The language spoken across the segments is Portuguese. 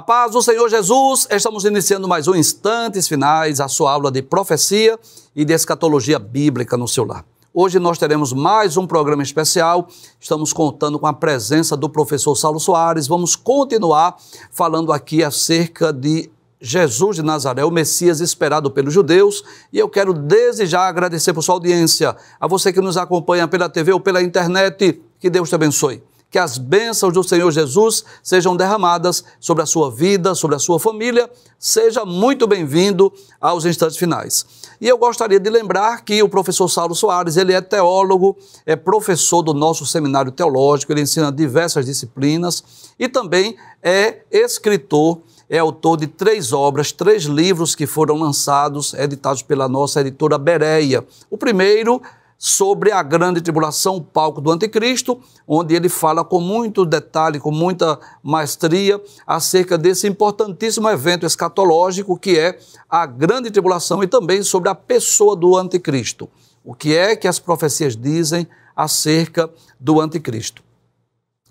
A paz do Senhor Jesus, estamos iniciando mais um Instantes Finais, a sua aula de profecia e de escatologia bíblica no seu lar. Hoje nós teremos mais um programa especial. Estamos contando com a presença do professor Saulo Soares. Vamos continuar falando aqui acerca de Jesus de Nazaré, o Messias esperado pelos judeus. E eu quero desde já agradecer por sua audiência, a você que nos acompanha pela TV ou pela internet. Que Deus te abençoe que as bênçãos do Senhor Jesus sejam derramadas sobre a sua vida, sobre a sua família. Seja muito bem-vindo aos instantes finais. E eu gostaria de lembrar que o professor Saulo Soares, ele é teólogo, é professor do nosso seminário teológico, ele ensina diversas disciplinas e também é escritor é autor de três obras, três livros que foram lançados, editados pela nossa editora Bereia. O primeiro sobre a grande tribulação, o palco do anticristo, onde ele fala com muito detalhe, com muita maestria, acerca desse importantíssimo evento escatológico que é a grande tribulação e também sobre a pessoa do anticristo. O que é que as profecias dizem acerca do anticristo?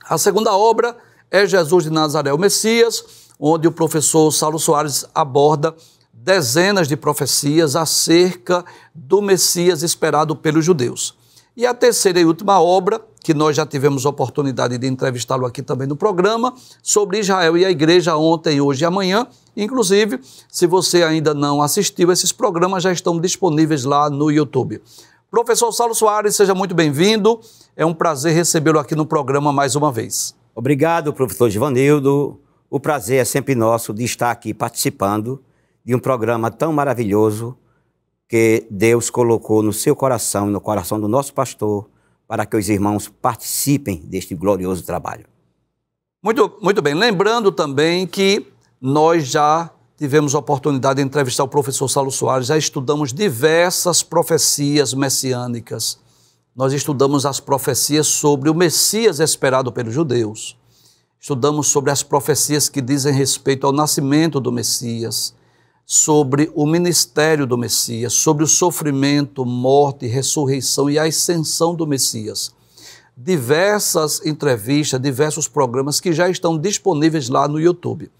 A segunda obra é Jesus de Nazaré, o Messias, onde o professor Saulo Soares aborda dezenas de profecias acerca do Messias esperado pelos judeus. E a terceira e última obra, que nós já tivemos oportunidade de entrevistá-lo aqui também no programa, sobre Israel e a igreja ontem, hoje e amanhã. Inclusive, se você ainda não assistiu, esses programas já estão disponíveis lá no YouTube. Professor Saulo Soares, seja muito bem-vindo. É um prazer recebê-lo aqui no programa mais uma vez. Obrigado, professor Givanildo. O prazer é sempre nosso de estar aqui participando de um programa tão maravilhoso que Deus colocou no seu coração e no coração do nosso pastor para que os irmãos participem deste glorioso trabalho. Muito, muito bem. Lembrando também que nós já tivemos a oportunidade de entrevistar o professor Salo Soares, já estudamos diversas profecias messiânicas. Nós estudamos as profecias sobre o Messias esperado pelos judeus. Estudamos sobre as profecias que dizem respeito ao nascimento do Messias sobre o ministério do Messias, sobre o sofrimento, morte, ressurreição e a ascensão do Messias. Diversas entrevistas, diversos programas que já estão disponíveis lá no YouTube.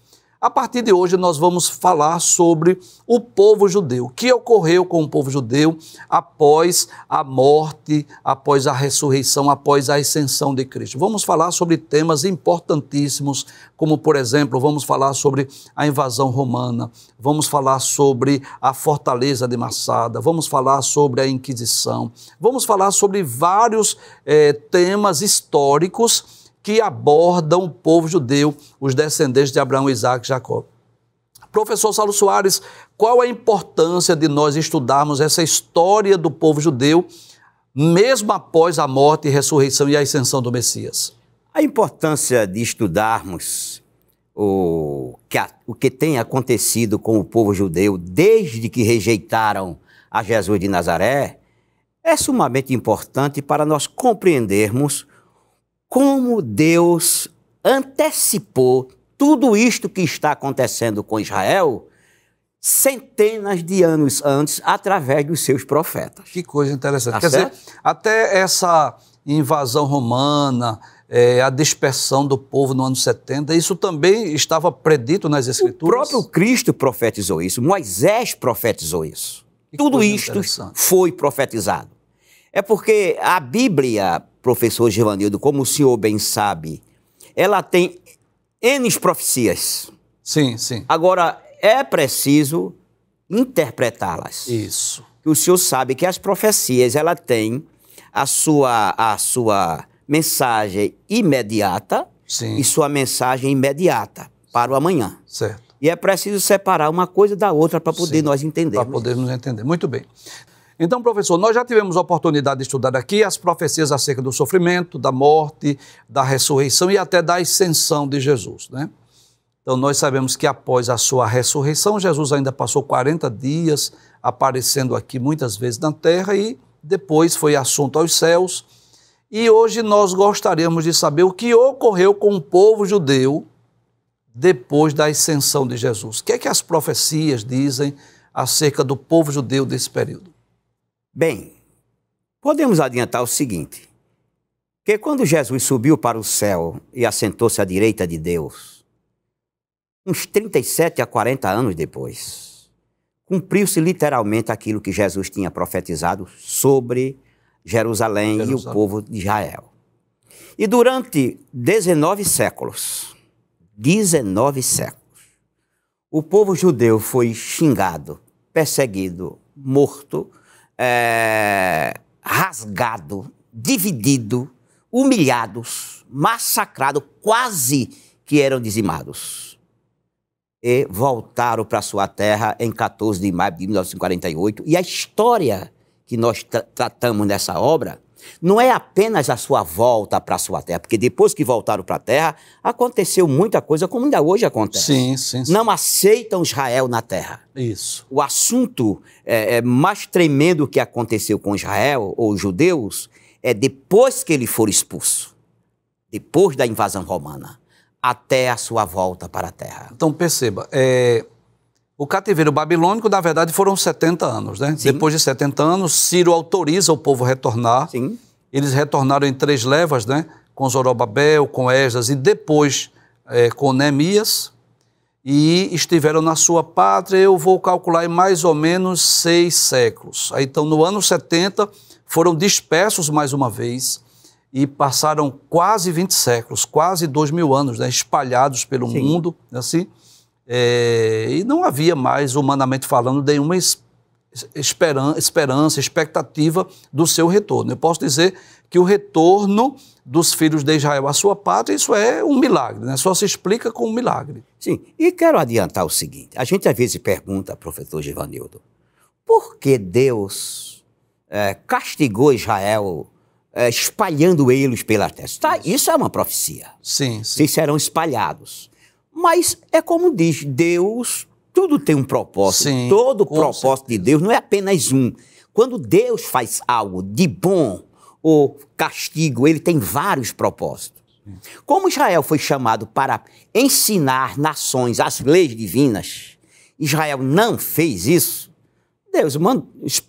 A partir de hoje, nós vamos falar sobre o povo judeu, o que ocorreu com o povo judeu após a morte, após a ressurreição, após a ascensão de Cristo. Vamos falar sobre temas importantíssimos, como, por exemplo, vamos falar sobre a invasão romana, vamos falar sobre a fortaleza de Massada, vamos falar sobre a Inquisição, vamos falar sobre vários eh, temas históricos que abordam o povo judeu, os descendentes de Abraão, Isaac e Jacó. Professor Saulo Soares, qual a importância de nós estudarmos essa história do povo judeu, mesmo após a morte, a ressurreição e a ascensão do Messias? A importância de estudarmos o que, a, o que tem acontecido com o povo judeu desde que rejeitaram a Jesus de Nazaré é sumamente importante para nós compreendermos como Deus antecipou tudo isto que está acontecendo com Israel centenas de anos antes através dos seus profetas. Que coisa interessante. Tá Quer certo? dizer, até essa invasão romana, é, a dispersão do povo no ano 70, isso também estava predito nas Escrituras? O próprio Cristo profetizou isso, Moisés profetizou isso. Que Tudo isto foi profetizado. É porque a Bíblia professor Givanildo, como o senhor bem sabe, ela tem N profecias. Sim, sim. Agora, é preciso interpretá-las. Isso. O senhor sabe que as profecias, ela tem a sua, a sua mensagem imediata sim. e sua mensagem imediata para o amanhã. Certo. E é preciso separar uma coisa da outra para poder Sim, nós entendermos. Para podermos entender. Muito bem. Então, professor, nós já tivemos a oportunidade de estudar aqui as profecias acerca do sofrimento, da morte, da ressurreição e até da ascensão de Jesus, né? Então, nós sabemos que após a sua ressurreição, Jesus ainda passou 40 dias aparecendo aqui muitas vezes na terra e depois foi assunto aos céus. E hoje nós gostaríamos de saber o que ocorreu com o povo judeu depois da ascensão de Jesus. O que é que as profecias dizem acerca do povo judeu desse período? Bem, podemos adiantar o seguinte: que quando Jesus subiu para o céu e assentou-se à direita de Deus, uns 37 a 40 anos depois, cumpriu-se literalmente aquilo que Jesus tinha profetizado sobre Jerusalém, Jerusalém. e o povo de Israel. E durante 19 séculos, 19 séculos, o povo judeu foi xingado, perseguido, morto, é, rasgado, dividido, humilhados, massacrado, quase que eram dizimados. E voltaram para sua terra em 14 de maio de 1948. E a história que nós tra tratamos nessa obra não é apenas a sua volta para a sua terra, porque depois que voltaram para a terra, aconteceu muita coisa, como ainda hoje acontece. Sim, sim, sim. Não aceitam Israel na terra. Isso. O assunto é, é mais tremendo que aconteceu com Israel ou os judeus é depois que ele for expulso, depois da invasão romana, até a sua volta para a terra. Então perceba, é, o cativeiro babilônico, na verdade, foram 70 anos, né? Sim. Depois de 70 anos, Ciro autoriza o povo a retornar. Sim. Eles retornaram em três levas, né? Com Zorobabel, com Esdras e depois é, com Neemias. E estiveram na sua pátria, eu vou calcular, em mais ou menos seis séculos. Aí, então, no ano 70, foram dispersos mais uma vez e passaram quase 20 séculos, quase dois mil anos, né? espalhados pelo Sim. mundo, assim. É, e não havia mais, humanamente falando, nenhuma esperan esperança, expectativa do seu retorno. Eu posso dizer que o retorno dos filhos de Israel à sua pátria, isso é um milagre, né? só se explica com um milagre. Sim, e quero adiantar o seguinte: a gente às vezes pergunta, professor Givanildo, por que Deus é, castigou Israel é, espalhando eles pela terra? Tá, isso. é uma profecia. Sim, sim. Vocês serão espalhados. Mas é como diz, Deus, tudo tem um propósito. Sim, Todo propósito certeza. de Deus não é apenas um. Quando Deus faz algo de bom ou castigo, ele tem vários propósitos. Como Israel foi chamado para ensinar nações as leis divinas, Israel não fez isso. Deus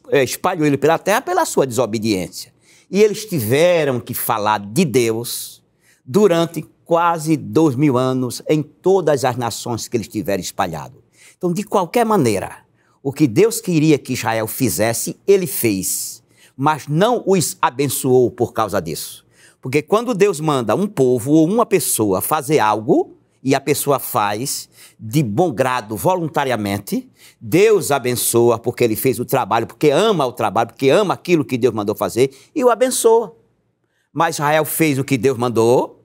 é, espalhou ele pela terra pela sua desobediência. E eles tiveram que falar de Deus durante quase dois mil anos em todas as nações que ele estiver espalhado. Então, de qualquer maneira, o que Deus queria que Israel fizesse, ele fez, mas não os abençoou por causa disso. Porque quando Deus manda um povo ou uma pessoa fazer algo, e a pessoa faz de bom grado, voluntariamente, Deus abençoa porque ele fez o trabalho, porque ama o trabalho, porque ama aquilo que Deus mandou fazer e o abençoa. Mas Israel fez o que Deus mandou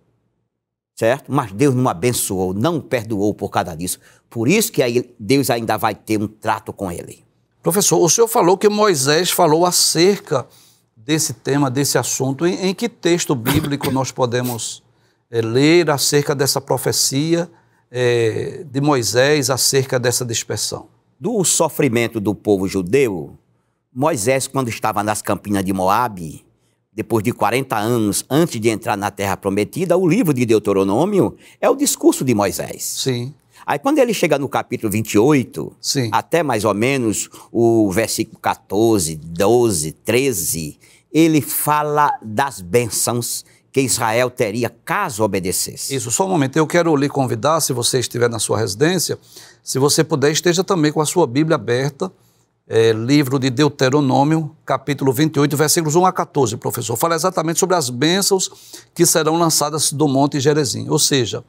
certo? Mas Deus não abençoou, não perdoou por causa disso. Por isso que aí Deus ainda vai ter um trato com ele. Professor, o senhor falou que Moisés falou acerca desse tema, desse assunto. Em, em que texto bíblico nós podemos é, ler acerca dessa profecia é, de Moisés, acerca dessa dispersão? Do sofrimento do povo judeu, Moisés, quando estava nas campinas de Moabe, depois de 40 anos antes de entrar na Terra Prometida, o livro de Deuteronômio é o discurso de Moisés. Sim. Aí quando ele chega no capítulo 28, Sim. até mais ou menos o versículo 14, 12, 13, ele fala das bênçãos que Israel teria caso obedecesse. Isso, só um momento. Eu quero lhe convidar, se você estiver na sua residência, se você puder, esteja também com a sua Bíblia aberta é, livro de Deuteronômio, capítulo 28, versículos 1 a 14, professor. Fala exatamente sobre as bênçãos que serão lançadas do Monte Jerezim. Ou seja,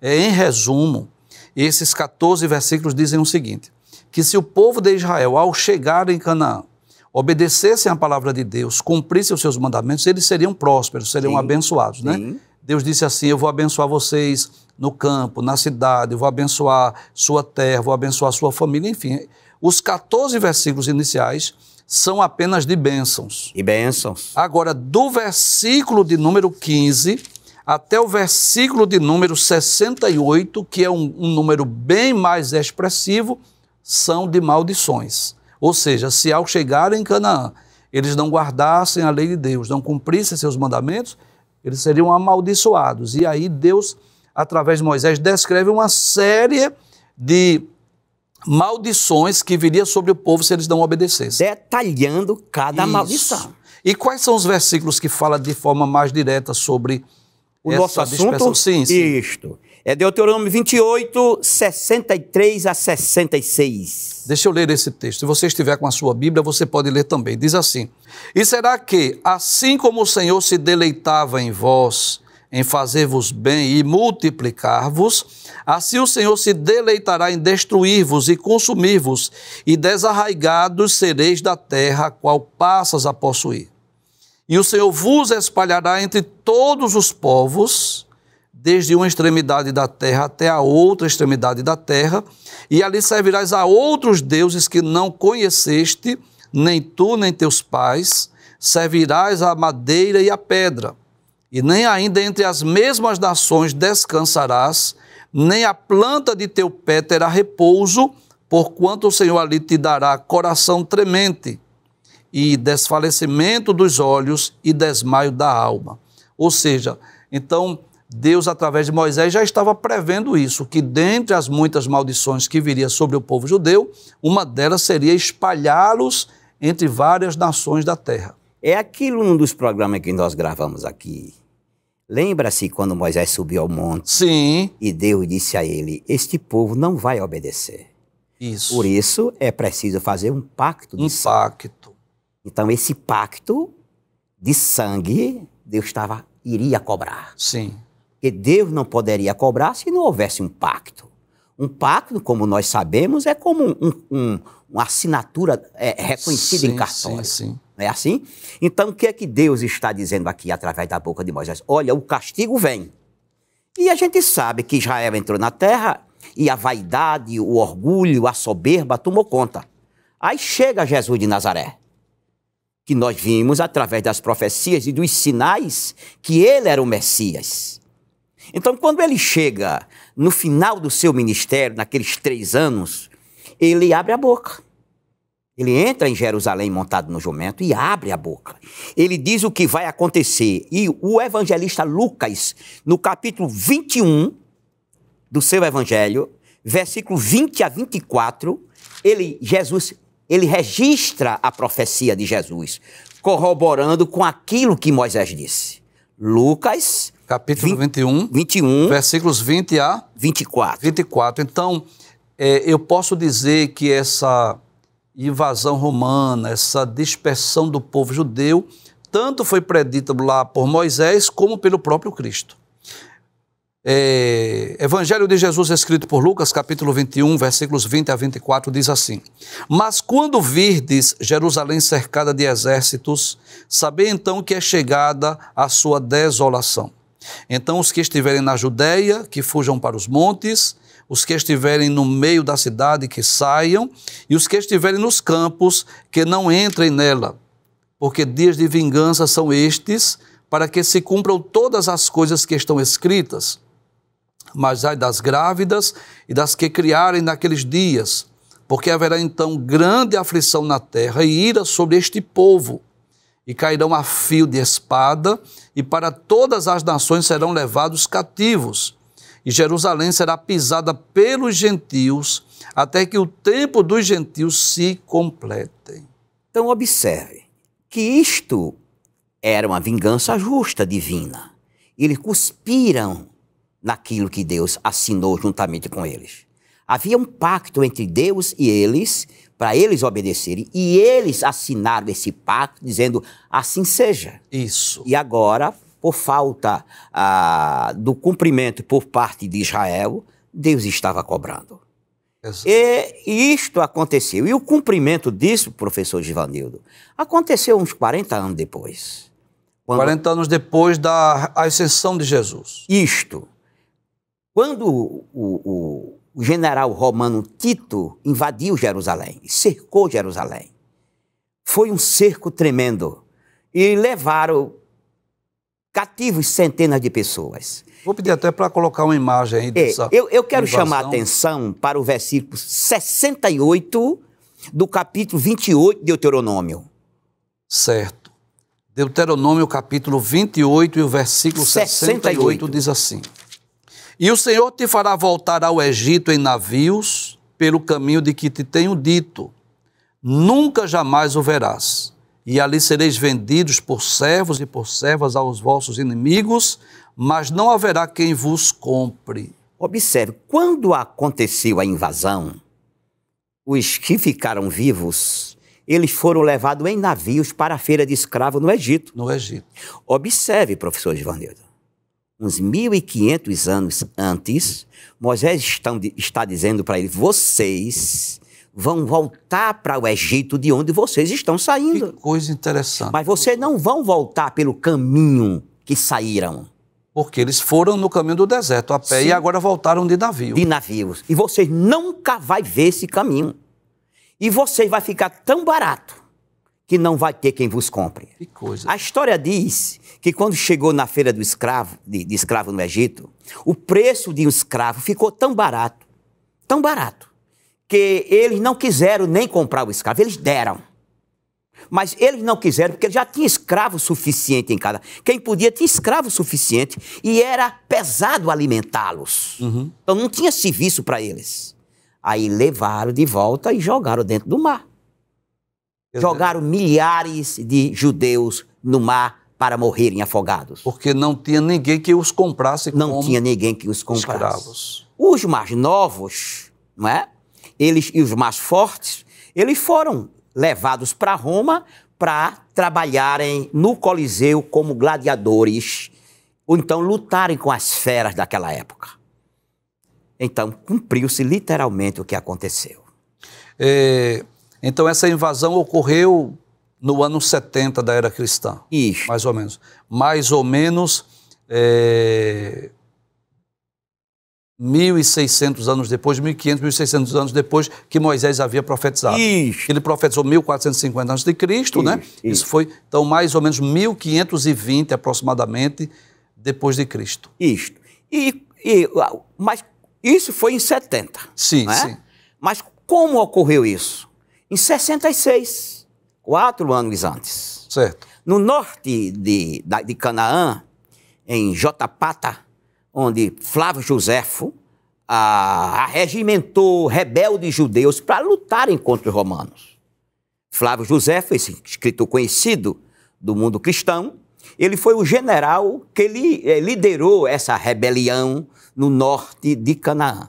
é, em resumo, esses 14 versículos dizem o seguinte: que se o povo de Israel, ao chegar em Canaã, obedecessem à palavra de Deus, cumprissem os seus mandamentos, eles seriam prósperos, seriam sim, abençoados, né? Sim. Deus disse assim: Eu vou abençoar vocês no campo, na cidade, eu vou abençoar sua terra, vou abençoar sua família, enfim. Os 14 versículos iniciais são apenas de bênçãos. E bênçãos. Agora, do versículo de número 15 até o versículo de número 68, que é um, um número bem mais expressivo, são de maldições. Ou seja, se ao chegarem em Canaã eles não guardassem a lei de Deus, não cumprissem seus mandamentos, eles seriam amaldiçoados. E aí Deus, através de Moisés, descreve uma série de maldições que viria sobre o povo se eles não obedecessem. Detalhando cada Isso. maldição. E quais são os versículos que fala de forma mais direta sobre o essa nosso assunto? Dispersão? Sim, sim. Isto. É Deuteronômio 28, 63 a 66. Deixa eu ler esse texto. Se você estiver com a sua Bíblia, você pode ler também. Diz assim: E será que, assim como o Senhor se deleitava em vós, em fazer-vos bem e multiplicar-vos, assim o Senhor se deleitará em destruir-vos e consumir-vos, e desarraigados sereis da terra qual passas a possuir. E o Senhor vos espalhará entre todos os povos, desde uma extremidade da terra até a outra extremidade da terra, e ali servirás a outros deuses que não conheceste, nem tu nem teus pais, servirás a madeira e a pedra e nem ainda entre as mesmas nações descansarás, nem a planta de teu pé terá repouso, porquanto o Senhor ali te dará coração tremente, e desfalecimento dos olhos e desmaio da alma. Ou seja, então Deus, através de Moisés, já estava prevendo isso, que dentre as muitas maldições que viria sobre o povo judeu, uma delas seria espalhá-los entre várias nações da terra. É aquilo um dos programas que nós gravamos aqui Lembra-se quando Moisés subiu ao monte? Sim. E Deus disse a ele: Este povo não vai obedecer. Isso. Por isso é preciso fazer um pacto de um sangue. pacto. Então esse pacto de sangue Deus estava iria cobrar. Sim. Porque Deus não poderia cobrar se não houvesse um pacto. Um pacto, como nós sabemos, é como um, um, uma assinatura é, reconhecida sim, em cartório. Sim, sim. Não é assim? Então, o que é que Deus está dizendo aqui através da boca de Moisés? Olha, o castigo vem. E a gente sabe que Israel entrou na terra e a vaidade, o orgulho, a soberba tomou conta. Aí chega Jesus de Nazaré, que nós vimos através das profecias e dos sinais que ele era o Messias. Então, quando ele chega no final do seu ministério, naqueles três anos, ele abre a boca. Ele entra em Jerusalém montado no jumento e abre a boca. Ele diz o que vai acontecer. E o evangelista Lucas, no capítulo 21 do seu evangelho, versículo 20 a 24, ele Jesus, ele registra a profecia de Jesus, corroborando com aquilo que Moisés disse. Lucas, capítulo 20, 21, 21, versículos 20 a 24. 24. Então, é, eu posso dizer que essa invasão romana, essa dispersão do povo judeu, tanto foi predita lá por Moisés como pelo próprio Cristo. É, Evangelho de Jesus, escrito por Lucas, capítulo 21, versículos 20 a 24, diz assim: Mas quando virdes Jerusalém cercada de exércitos, sabei então que é chegada a sua desolação. Então os que estiverem na Judéia, que fujam para os montes, os que estiverem no meio da cidade que saiam, e os que estiverem nos campos que não entrem nela, porque dias de vingança são estes, para que se cumpram todas as coisas que estão escritas. Mas ai das grávidas e das que criarem naqueles dias, porque haverá então grande aflição na terra e ira sobre este povo e cairão a fio de espada, e para todas as nações serão levados cativos. E Jerusalém será pisada pelos gentios até que o tempo dos gentios se complete. Então, observe que isto era uma vingança justa divina. Eles cuspiram naquilo que Deus assinou juntamente com eles. Havia um pacto entre Deus e eles, para eles obedecerem, e eles assinaram esse pacto dizendo assim seja. Isso. E agora por falta ah, do cumprimento por parte de Israel, Deus estava cobrando. Exato. E isto aconteceu. E o cumprimento disso, professor Givanildo, aconteceu uns 40 anos depois. Quando... 40 anos depois da ascensão de Jesus. Isto. Quando o, o, o general romano Tito invadiu Jerusalém, cercou Jerusalém, foi um cerco tremendo. E levaram cativos centenas de pessoas. Vou pedir até para colocar uma imagem aí é, dessa. eu, eu quero invasão. chamar a atenção para o versículo 68 do capítulo 28 de Deuteronômio. Certo. Deuteronômio, capítulo 28 e o versículo 68, 68 diz assim: E o Senhor te fará voltar ao Egito em navios, pelo caminho de que te tenho dito. Nunca jamais o verás e ali sereis vendidos por servos e por servas aos vossos inimigos, mas não haverá quem vos compre. Observe, quando aconteceu a invasão, os que ficaram vivos, eles foram levados em navios para a feira de escravo no Egito. No Egito. Observe, professor Givanildo, uns 1.500 anos antes, Moisés está, está dizendo para ele: vocês vão voltar para o Egito de onde vocês estão saindo. Que coisa interessante. Mas vocês não vão voltar pelo caminho que saíram. Porque eles foram no caminho do deserto a pé Sim. e agora voltaram de navio. De navios. E vocês nunca vai ver esse caminho. E vocês vai ficar tão barato que não vai ter quem vos compre. Que coisa. A história diz que quando chegou na feira do escravo, de, de escravo no Egito, o preço de um escravo ficou tão barato, tão barato, que eles não quiseram nem comprar o escravo, eles deram. Mas eles não quiseram porque já tinha escravo suficiente em casa. Quem podia tinha escravo suficiente e era pesado alimentá-los. Uhum. Então não tinha serviço para eles. Aí levaram de volta e jogaram dentro do mar. Eu jogaram milhares de judeus no mar para morrerem afogados. Porque não tinha ninguém que os comprasse não como Não tinha ninguém que os comprasse. Escravos. Os mais novos, não é? eles e os mais fortes, eles foram levados para Roma para trabalharem no Coliseu como gladiadores, ou então lutarem com as feras daquela época. Então, cumpriu-se literalmente o que aconteceu. É, então, essa invasão ocorreu no ano 70 da era cristã. Isso. Mais ou menos. Mais ou menos. É 1.600 anos depois, 1.500, 1.600 anos depois que Moisés havia profetizado. Isso. Ele profetizou 1.450 anos de Cristo, né? Isso. isso foi, então, mais ou menos 1.520 aproximadamente depois de Cristo. Isso. E, e, mas isso foi em 70. Sim, é? sim. Mas como ocorreu isso? Em 66, quatro anos antes. Certo. No norte de, de Canaã, em Jotapata, onde Flávio Joséfo arregimentou rebeldes judeus para lutarem contra os romanos. Flávio Joséfo, esse escritor conhecido do mundo cristão, ele foi o general que li, eh, liderou essa rebelião no norte de Canaã.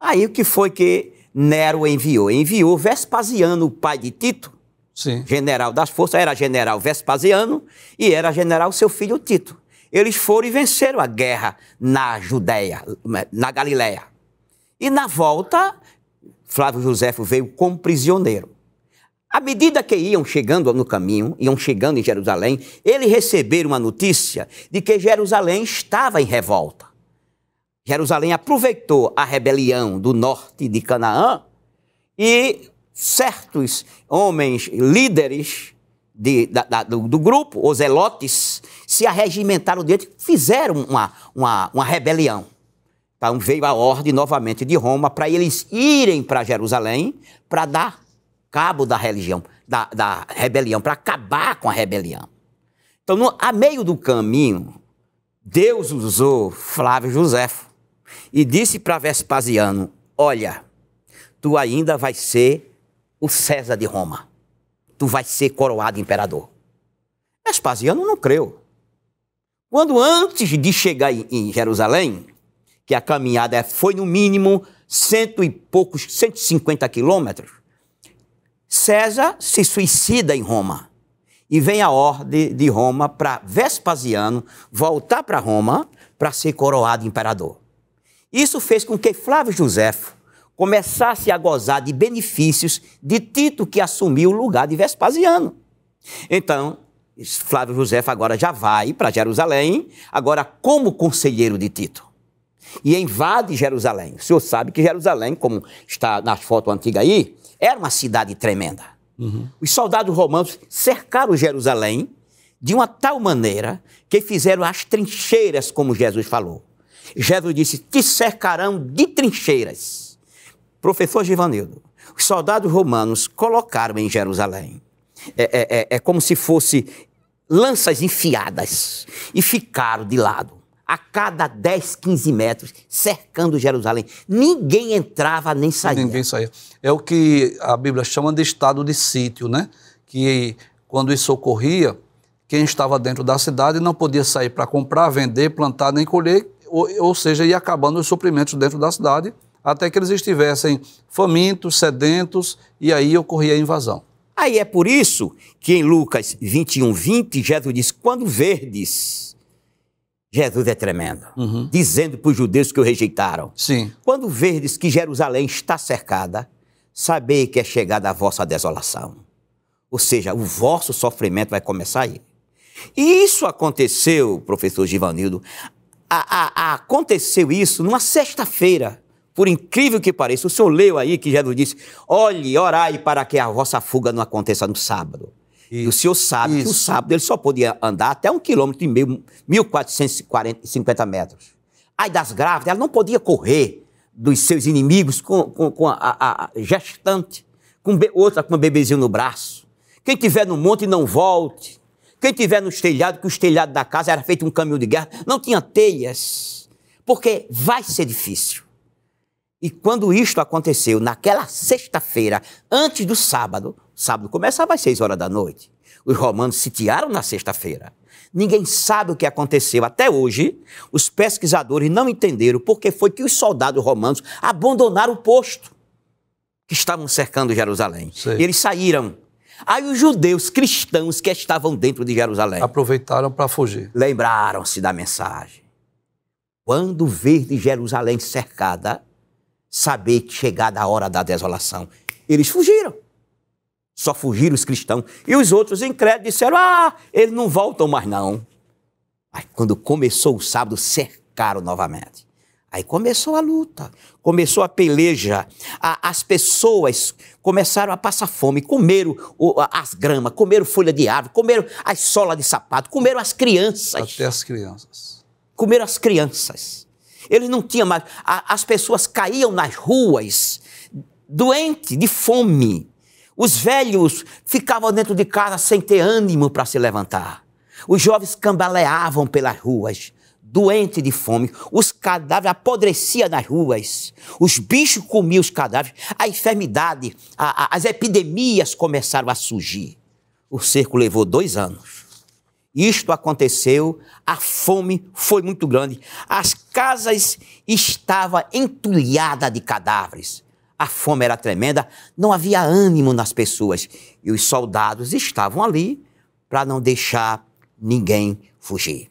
Aí o que foi que Nero enviou? Enviou Vespasiano, o pai de Tito, Sim. general das forças, era general Vespasiano e era general seu filho Tito eles foram e venceram a guerra na Judéia, na Galiléia. E na volta, Flávio José veio como prisioneiro. À medida que iam chegando no caminho, iam chegando em Jerusalém, eles receberam uma notícia de que Jerusalém estava em revolta. Jerusalém aproveitou a rebelião do norte de Canaã e certos homens líderes de, da, da, do, do, grupo, os elotes, se arregimentaram dentro, fizeram uma, uma, uma rebelião. Então veio a ordem novamente de Roma para eles irem para Jerusalém para dar cabo da religião, da, da rebelião, para acabar com a rebelião. Então, no, a meio do caminho, Deus usou Flávio José e disse para Vespasiano: Olha, tu ainda vai ser o César de Roma tu vais ser coroado imperador. Vespasiano não creu. Quando antes de chegar em Jerusalém, que a caminhada foi no mínimo cento e poucos, 150 quilômetros, César se suicida em Roma. E vem a ordem de Roma para Vespasiano voltar para Roma para ser coroado imperador. Isso fez com que Flávio Josefo começasse a gozar de benefícios de Tito, que assumiu o lugar de Vespasiano. Então, Flávio José agora já vai para Jerusalém, agora como conselheiro de Tito. E invade Jerusalém. O senhor sabe que Jerusalém, como está na foto antiga aí, era uma cidade tremenda. Uhum. Os soldados romanos cercaram Jerusalém de uma tal maneira que fizeram as trincheiras, como Jesus falou. Jesus disse: te cercarão de trincheiras. Professor Givanildo, os soldados romanos colocaram em Jerusalém. É, é, é, é como se fosse lanças enfiadas e ficaram de lado a cada 10, 15 metros, cercando Jerusalém. Ninguém entrava nem saía. Ninguém saía. É o que a Bíblia chama de estado de sítio, né? Que quando isso ocorria, quem estava dentro da cidade não podia sair para comprar, vender, plantar nem colher, ou, ou seja, ia acabando os suprimentos dentro da cidade até que eles estivessem famintos, sedentos, e aí ocorria a invasão. Aí é por isso que em Lucas 21, 20, Jesus diz: quando verdes, Jesus é tremendo, uhum. dizendo para os judeus que o rejeitaram: Sim. quando verdes que Jerusalém está cercada, sabei que é chegada a vossa desolação. Ou seja, o vosso sofrimento vai começar aí. E isso aconteceu, professor Givanildo, a, a, a aconteceu isso numa sexta-feira. Por incrível que pareça, o senhor leu aí que Jesus disse: olhe, orai para que a vossa fuga não aconteça no sábado. Isso. E o senhor sabe Isso. que o sábado ele só podia andar até um quilômetro e meio, 1.450 metros. Aí das grávidas, ela não podia correr dos seus inimigos com, com, com a, a, gestante, com be, outra com um bebezinho no braço. Quem tiver no monte, não volte. Quem tiver no telhado, que o telhado da casa era feito um caminho de guerra, não tinha telhas. Porque vai ser difícil. E quando isto aconteceu, naquela sexta-feira, antes do sábado, sábado começava às seis horas da noite, os romanos sitiaram na sexta-feira. Ninguém sabe o que aconteceu. Até hoje, os pesquisadores não entenderam porque foi que os soldados romanos abandonaram o posto que estavam cercando Jerusalém. E Eles saíram. Aí os judeus cristãos que estavam dentro de Jerusalém aproveitaram para fugir. Lembraram-se da mensagem. Quando ver de Jerusalém cercada, saber que chegada a hora da desolação. Eles fugiram. Só fugiram os cristãos. E os outros incrédulos disseram: Ah, eles não voltam mais, não. Aí, quando começou o sábado, cercaram novamente. Aí começou a luta, começou a peleja. A, as pessoas começaram a passar fome, comeram o, as gramas, comeram folha de árvore, comeram as solas de sapato, comeram as crianças. Até as crianças. Comeram as crianças. Ele não tinha mais. A, as pessoas caíam nas ruas, doente, de fome. Os velhos ficavam dentro de casa sem ter ânimo para se levantar. Os jovens cambaleavam pelas ruas, doente de fome. Os cadáveres apodreciam nas ruas. Os bichos comiam os cadáveres. A enfermidade, a, a, as epidemias começaram a surgir. O cerco levou dois anos. Isto aconteceu, a fome foi muito grande, as casas estavam entulhadas de cadáveres. A fome era tremenda, não havia ânimo nas pessoas e os soldados estavam ali para não deixar ninguém fugir.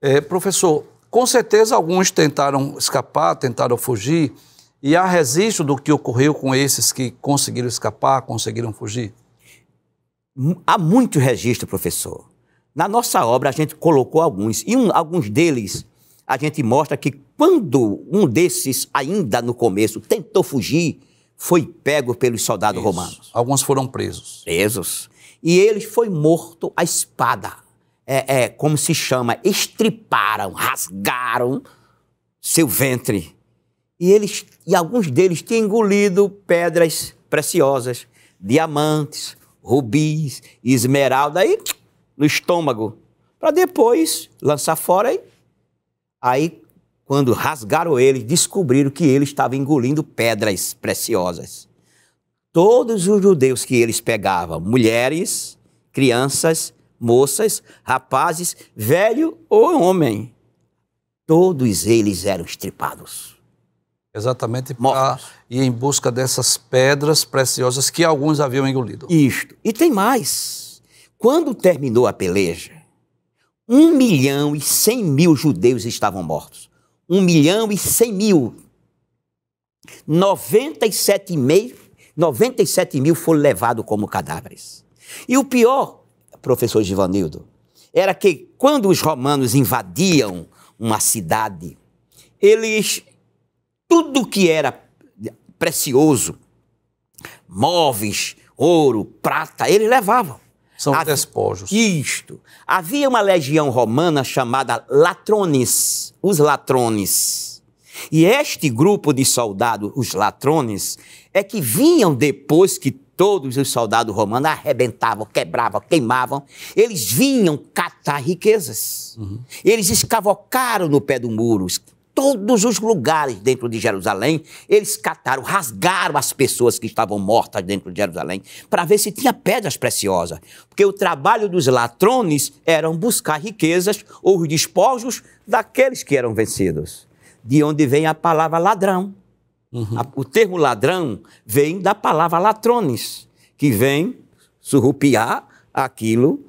É, professor, com certeza alguns tentaram escapar, tentaram fugir, e há registro do que ocorreu com esses que conseguiram escapar, conseguiram fugir? Há muito registro, professor. Na nossa obra, a gente colocou alguns, e um, alguns deles a gente mostra que quando um desses, ainda no começo, tentou fugir, foi pego pelos soldados Isso. romanos. Alguns foram presos. Presos. E ele foi morto à espada. É, é como se chama, estriparam, rasgaram seu ventre. E, eles, e alguns deles tinham engolido pedras preciosas, diamantes, rubis, esmeralda. E no estômago, para depois lançar fora. E... Aí, quando rasgaram ele, descobriram que ele estava engolindo pedras preciosas. Todos os judeus que eles pegavam, mulheres, crianças, moças, rapazes, velho ou homem, todos eles eram estripados. Exatamente para ir em busca dessas pedras preciosas que alguns haviam engolido. Isto. E tem mais. Quando terminou a peleja, um milhão e cem mil judeus estavam mortos. Um milhão e cem mil. 97 mil, sete mil foram levados como cadáveres. E o pior, professor Givanildo, era que quando os romanos invadiam uma cidade, eles, tudo que era precioso, móveis, ouro, prata, eles levavam. São havia, despojos. Isto. Havia uma legião romana chamada Latrones, os Latrones. E este grupo de soldados, os Latrones, é que vinham depois que todos os soldados romanos arrebentavam, quebravam, queimavam. Eles vinham catar riquezas. Uhum. Eles escavocaram no pé do muro, todos os lugares dentro de Jerusalém. Eles cataram, rasgaram as pessoas que estavam mortas dentro de Jerusalém para ver se tinha pedras preciosas. Porque o trabalho dos latrones era buscar riquezas ou os despojos daqueles que eram vencidos. De onde vem a palavra ladrão. Uhum. O termo ladrão vem da palavra latrones, que vem surrupiar aquilo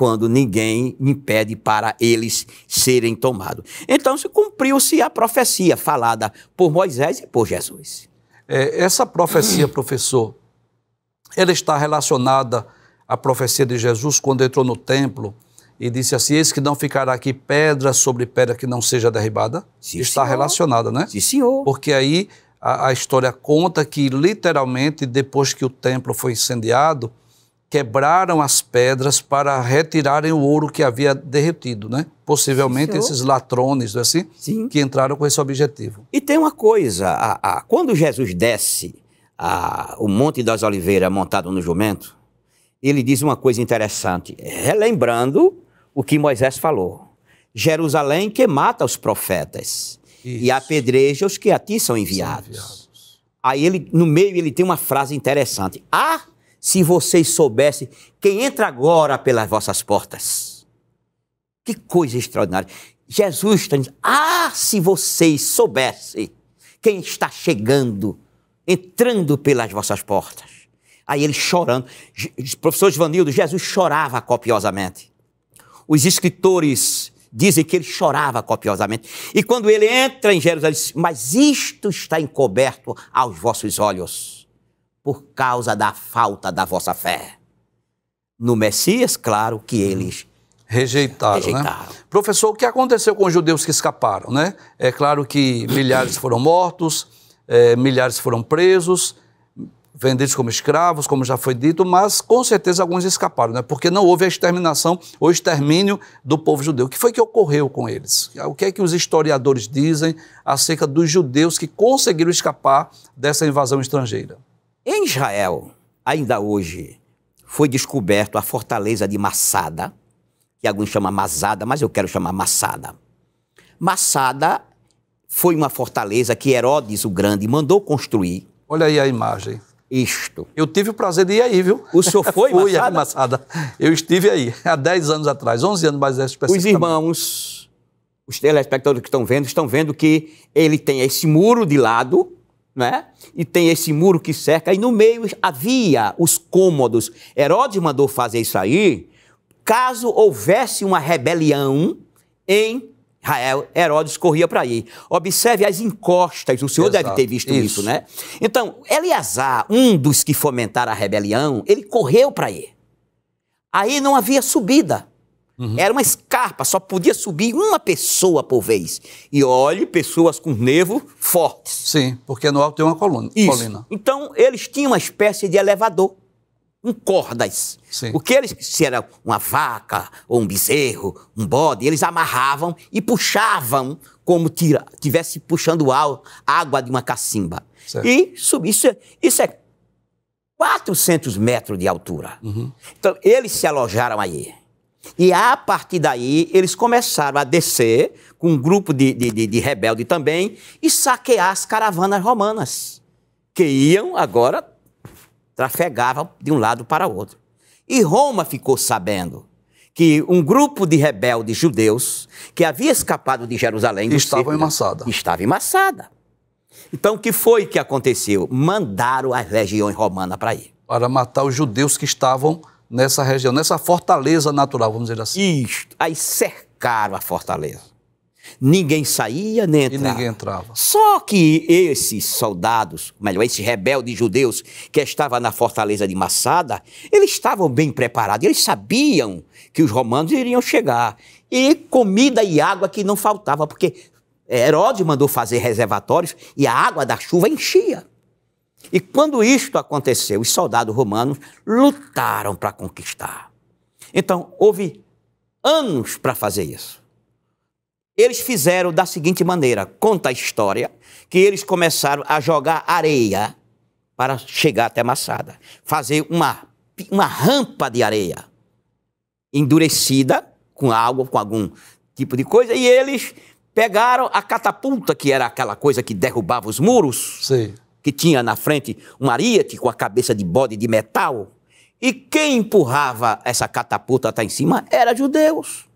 quando ninguém impede para eles serem tomados. Então se cumpriu-se a profecia falada por Moisés e por Jesus. É, essa profecia, professor, ela está relacionada à profecia de Jesus quando entrou no templo e disse assim: Eis que não ficará aqui pedra sobre pedra que não seja derribada. Sim, está senhor. relacionada, né? Sim, senhor. Porque aí a, a, história conta que, literalmente, depois que o templo foi incendiado, quebraram as pedras para retirarem o ouro que havia derretido, né? Possivelmente esses latrones, não é assim? Sim. Que entraram com esse objetivo. E tem uma coisa, a, a, quando Jesus desce a, o Monte das Oliveiras montado no jumento, ele diz uma coisa interessante, relembrando o que Moisés falou. Jerusalém que mata os profetas Isso. e apedreja os que a ti são enviados. são enviados. Aí ele, no meio, ele tem uma frase interessante. Ah! se vocês soubessem quem entra agora pelas vossas portas. Que coisa extraordinária. Jesus está dizendo: ah, se vocês soubessem quem está chegando, entrando pelas vossas portas. Aí ele chorando. professor Ivanildo, Jesus chorava copiosamente. Os escritores dizem que ele chorava copiosamente. E quando ele entra em Jerusalém, diz, mas isto está encoberto aos vossos olhos por causa da falta da vossa fé. No Messias, claro que eles rejeitaram. Né? rejeitaram. Né? Professor, o que aconteceu com os judeus que escaparam? Né? É claro que milhares foram mortos, é, milhares foram presos, vendidos como escravos, como já foi dito, mas com certeza alguns escaparam, né? porque não houve a exterminação ou extermínio do povo judeu. O que foi que ocorreu com eles? O que é que os historiadores dizem acerca dos judeus que conseguiram escapar dessa invasão estrangeira? Em Israel, ainda hoje, foi descoberto a fortaleza de Massada, que alguns chamam Masada, mas eu quero chamar Massada. Massada foi uma fortaleza que Herodes o Grande mandou construir. Olha aí a imagem. Isto. Eu tive o prazer de ir aí, viu? O senhor foi, Fui Massada? Massada? Eu estive aí, há 10 anos atrás, 11 anos mais especificamente. Os irmãos, os telespectadores que estão vendo, estão vendo que ele tem esse muro de lado né? E tem esse muro que cerca, e no meio havia os cômodos. Herodes mandou fazer isso aí, caso houvesse uma rebelião em Israel, Herodes corria para aí. Observe as encostas, o senhor Exato. deve ter visto isso. isso, né? Então, Eleazar, um dos que fomentaram a rebelião, ele correu para aí. Aí não havia subida. Uhum. Era uma escarpa, só podia subir uma pessoa por vez. E olhe, pessoas com nervo fortes. Sim, porque no alto tem uma coluna. Isso. Colina. Então, eles tinham uma espécie de elevador com cordas. Sim. O que eles, se era uma vaca, ou um bezerro, um bode, eles amarravam e puxavam como tira, tivesse puxando água de uma cacimba. Certo. E subia. Isso, isso é 400 é metros de altura. Uhum. Então, eles se alojaram aí. E a partir daí, eles começaram a descer, com um grupo de, de, de rebelde também, e saquear as caravanas romanas, que iam agora, trafegavam de um lado para o outro. E Roma ficou sabendo que um grupo de rebeldes judeus que havia escapado de Jerusalém estava círculo, emassada. Estava emassada. Então, o que foi que aconteceu? Mandaram as legiões romanas para ir. Para matar os judeus que estavam nessa região, nessa fortaleza natural, vamos dizer assim. Isso. Aí cercaram a fortaleza. Ninguém saía nem entrava. E ninguém entrava. Só que esses soldados, melhor, esses rebeldes judeus que estavam na fortaleza de Massada, eles estavam bem preparados, eles sabiam que os romanos iriam chegar. E comida e água que não faltava, porque Herodes mandou fazer reservatórios e a água da chuva enchia. E quando isto aconteceu, os soldados romanos lutaram para conquistar. Então, houve anos para fazer isso. Eles fizeram da seguinte maneira: conta a história que eles começaram a jogar areia para chegar até Massada, fazer uma, uma rampa de areia endurecida com água, com algum tipo de coisa, e eles pegaram a catapulta, que era aquela coisa que derrubava os muros. Sim que tinha na frente um ariete com a cabeça de bode de metal. E quem empurrava essa catapulta até em cima eram judeus.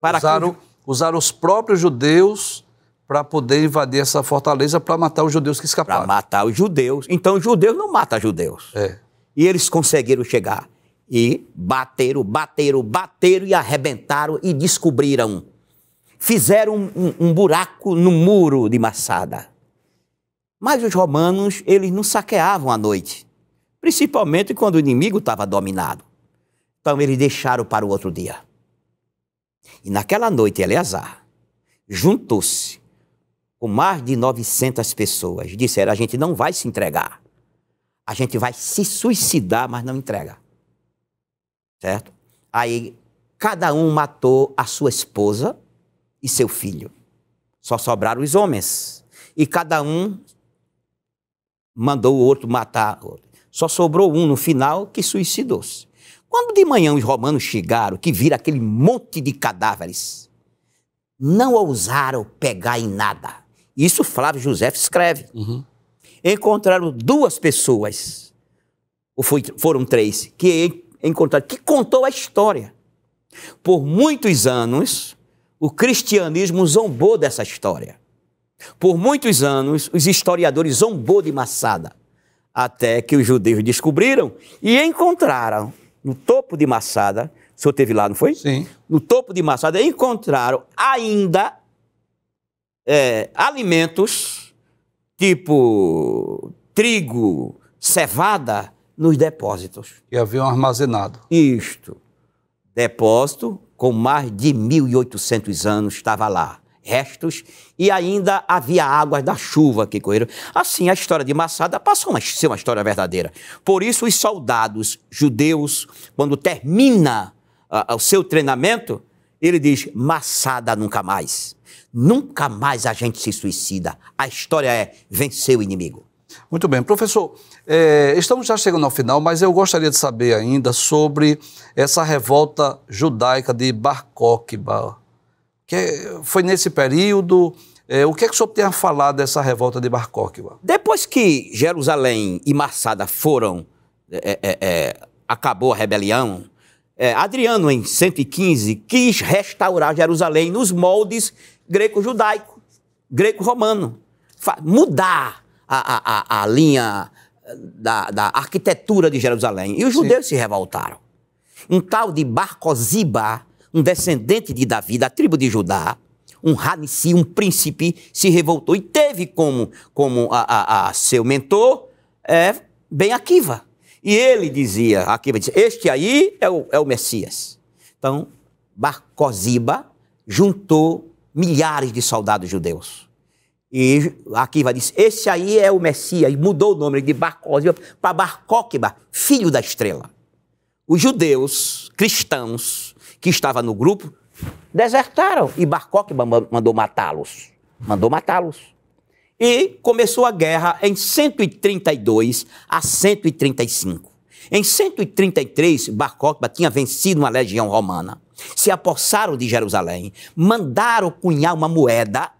Para usaram, que... usaram os próprios judeus para poder invadir essa fortaleza para matar os judeus que escaparam. Para matar os judeus. Então, judeus não mata judeus. É. E eles conseguiram chegar. E bateram, bateram, bateram e arrebentaram e descobriram. Fizeram um, um, um buraco no muro de Massada. Mas os romanos, eles não saqueavam à noite, principalmente quando o inimigo estava dominado. Então eles deixaram para o outro dia. E naquela noite, Eleazar juntou-se com mais de 900 pessoas. Disseram: a gente não vai se entregar. A gente vai se suicidar, mas não entrega. Certo? Aí cada um matou a sua esposa e seu filho. Só sobraram os homens. E cada um mandou o outro matar. Só sobrou um no final que suicidou-se. Quando de manhã os romanos chegaram, que viram aquele monte de cadáveres, não ousaram pegar em nada. Isso Flávio José escreve. Uhum. Encontraram duas pessoas, ou foi, foram três, que encontraram, que contou a história. Por muitos anos, o cristianismo zombou dessa história. Por muitos anos, os historiadores zombou de Massada, até que os judeus descobriram e encontraram no topo de Massada, o senhor esteve lá, não foi? Sim. No topo de Massada encontraram ainda é, alimentos tipo trigo, cevada nos depósitos. E haviam armazenado. Isto. Depósito com mais de 1.800 anos estava lá restos, e ainda havia águas da chuva que correram. Assim, a história de Massada passou a ser uma história verdadeira. Por isso, os soldados judeus, quando termina uh, o seu treinamento, ele diz: Massada nunca mais. Nunca mais a gente se suicida. A história é vencer o inimigo. Muito bem, professor. É, estamos já chegando ao final, mas eu gostaria de saber ainda sobre essa revolta judaica de Bar Kokhba que foi nesse período. É, o que é que o senhor tem a falar dessa revolta de Barcoque Depois que Jerusalém e Massada foram, é, é, acabou a rebelião, Adriano, em 115, quis restaurar Jerusalém nos moldes greco-judaico, greco-romano. Mudar a, a, a linha da, da, arquitetura de Jerusalém. E os judeus se revoltaram. Um tal de Barcoziba um descendente de Davi, da tribo de Judá, um Hanici, um príncipe, se revoltou e teve como, como a, a, a seu mentor é, Akiva. E ele dizia, Akiva dizia, este aí é o, é o Messias. Então, Barcoziba juntou milhares de soldados judeus. E Akiva disse, este aí é o Messias. E mudou o nome de Barcoziba para Barcoqueba, filho da estrela. Os judeus cristãos que estava no grupo, desertaram. E Barcoque mandou matá-los. Mandou matá-los. E começou a guerra em 132 a 135. Em 133, Barcoque tinha vencido uma legião romana. Se apossaram de Jerusalém, mandaram cunhar uma moeda,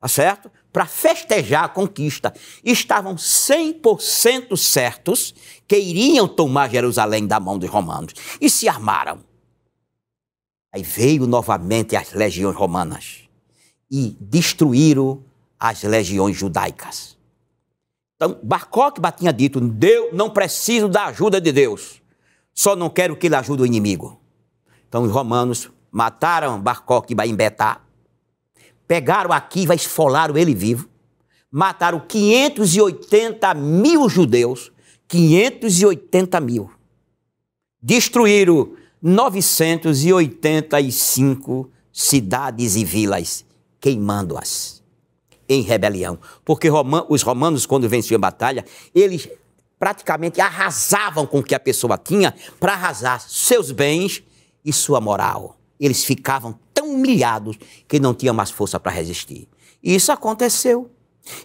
tá certo? Para festejar a conquista. Estavam 100% certos que iriam tomar Jerusalém da mão dos romanos. E se armaram Aí veio novamente as legiões romanas e destruíram as legiões judaicas. Então, Barcoque tinha dito: Deus, não preciso da ajuda de Deus, só não quero que ele ajude o inimigo. Então, os romanos mataram Barcoque em Betá, pegaram aqui e esfolaram ele vivo, mataram 580 mil judeus, 580 mil, destruíram 985 cidades e vilas, queimando-as em rebelião. Porque os romanos, quando venciam a batalha, eles praticamente arrasavam com o que a pessoa tinha para arrasar seus bens e sua moral. Eles ficavam tão humilhados que não tinham mais força para resistir. E isso aconteceu.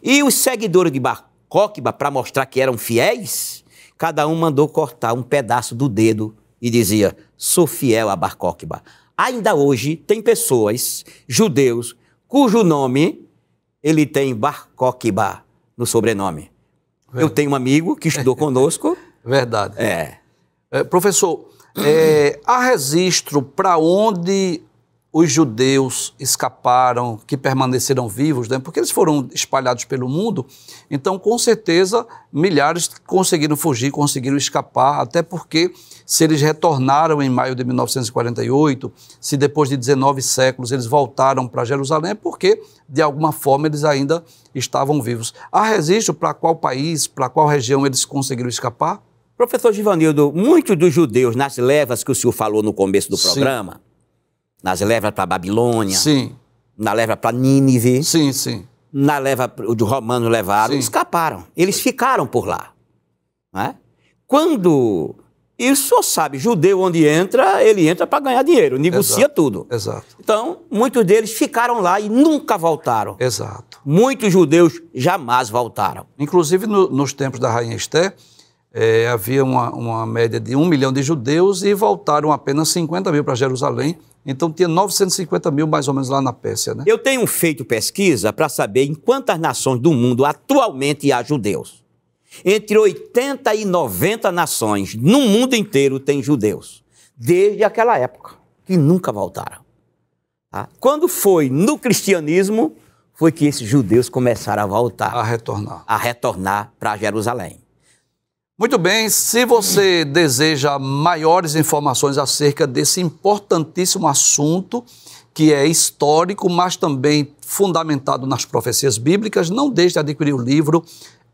E os seguidores de Bar para mostrar que eram fiéis, cada um mandou cortar um pedaço do dedo e dizia: sou fiel a Bar Kokhba. Ainda hoje tem pessoas, judeus, cujo nome ele tem Bar Kokhba no sobrenome. Verdade. É. Eu tenho um amigo que estudou conosco. Verdade. É. é professor, é, há registro para onde os judeus escaparam, que permaneceram vivos, né? porque eles foram espalhados pelo mundo, então com certeza milhares conseguiram fugir, conseguiram escapar, até porque se eles retornaram em maio de 1948, se depois de 19 séculos eles voltaram para Jerusalém, é porque de alguma forma eles ainda estavam vivos. Há registro para qual país, para qual região eles conseguiram escapar? Professor Givanildo, muitos dos judeus nas levas que o senhor falou no começo do programa, Sim nas leva para Babilônia. Sim. Na leva para Nínive. Sim, sim. Na leva de romanos levaram, sim. escaparam. Eles ficaram por lá. Né? Quando e senhor sabe, judeu onde entra, ele entra para ganhar dinheiro, negocia exato, tudo. Exato. Então, muitos deles ficaram lá e nunca voltaram. Exato. Muitos judeus jamais voltaram. Inclusive, no, nos tempos da Rainha Esté, é, havia uma, uma média de um milhão de judeus e voltaram apenas 50 mil para Jerusalém. Então tinha 950 mil mais ou menos lá na Pérsia, né? Eu tenho feito pesquisa para saber em quantas nações do mundo atualmente há judeus. Entre 80 e 90 nações no mundo inteiro tem judeus, desde aquela época, que nunca voltaram. Tá? Quando foi no cristianismo, foi que esses judeus começaram a voltar. A retornar. A retornar para Jerusalém. Muito bem, se você deseja maiores informações acerca desse importantíssimo assunto, que é histórico, mas também fundamentado nas profecias bíblicas, não deixe de adquirir o livro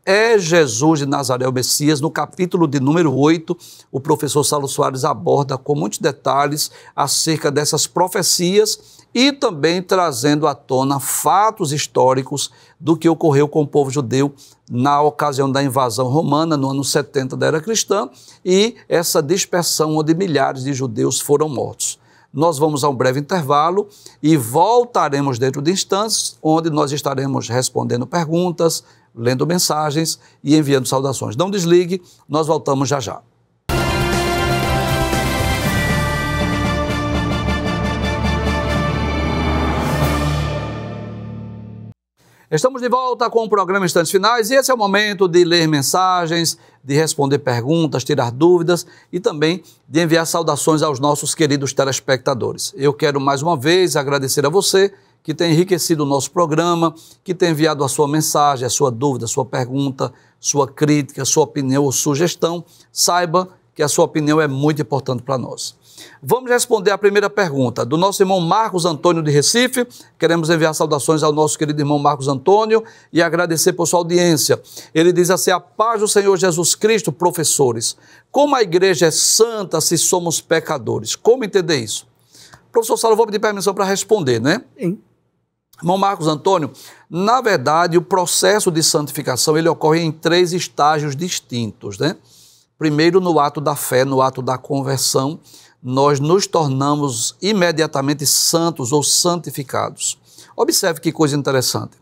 é Jesus de Nazaré o Messias. No capítulo de número 8, o professor Saulo Soares aborda com muitos detalhes acerca dessas profecias e também trazendo à tona fatos históricos do que ocorreu com o povo judeu na ocasião da invasão romana no ano 70 da era cristã e essa dispersão onde milhares de judeus foram mortos. Nós vamos a um breve intervalo e voltaremos dentro de instantes, onde nós estaremos respondendo perguntas, lendo mensagens e enviando saudações. Não desligue, nós voltamos já já. Estamos de volta com o programa Instantes Finais e esse é o momento de ler mensagens, de responder perguntas, tirar dúvidas e também de enviar saudações aos nossos queridos telespectadores. Eu quero mais uma vez agradecer a você que tem enriquecido o nosso programa, que tem enviado a sua mensagem, a sua dúvida, a sua pergunta, sua crítica, sua opinião ou sugestão. Saiba que a sua opinião é muito importante para nós. Vamos responder a primeira pergunta do nosso irmão Marcos Antônio de Recife. Queremos enviar saudações ao nosso querido irmão Marcos Antônio e agradecer por sua audiência. Ele diz assim: A paz do Senhor Jesus Cristo, professores. Como a igreja é santa se somos pecadores? Como entender isso? Professor Saulo, vou pedir permissão para responder, né? Sim. Irmão Marcos Antônio, na verdade, o processo de santificação ele ocorre em três estágios distintos, né? Primeiro, no ato da fé, no ato da conversão, nós nos tornamos imediatamente santos ou santificados. Observe que coisa interessante.